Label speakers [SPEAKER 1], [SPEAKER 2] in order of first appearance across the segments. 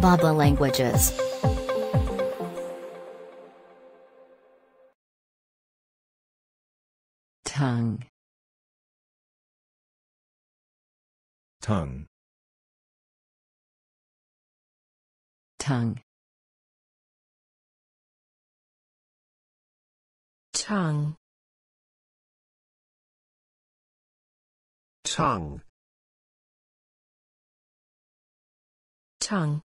[SPEAKER 1] Baba Languages Tongue Tongue Tongue Tongue Tongue tongue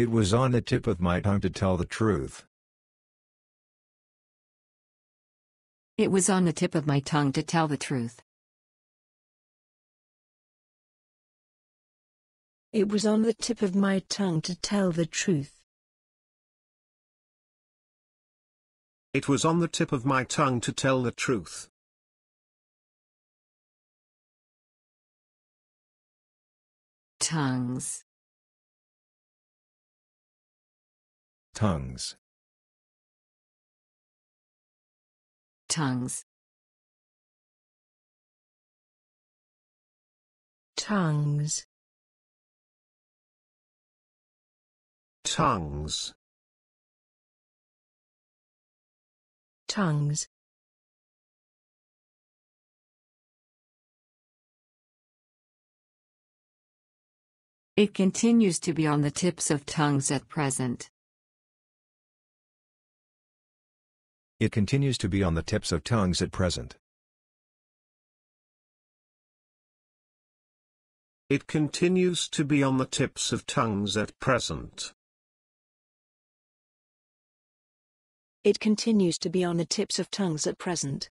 [SPEAKER 1] It was on the tip of my tongue to tell the truth. It was on the tip of my tongue to tell the truth. It was on the tip of my tongue to tell the truth. It was on the tip of my tongue to tell the truth. Tongues. Tongues. Tongues. Tongues. Tongues. Tongues. It continues to be on the tips of tongues at present. It continues to be on the tips of tongues at present. It continues to be on the tips of tongues at present. It continues to be on the tips of tongues at present.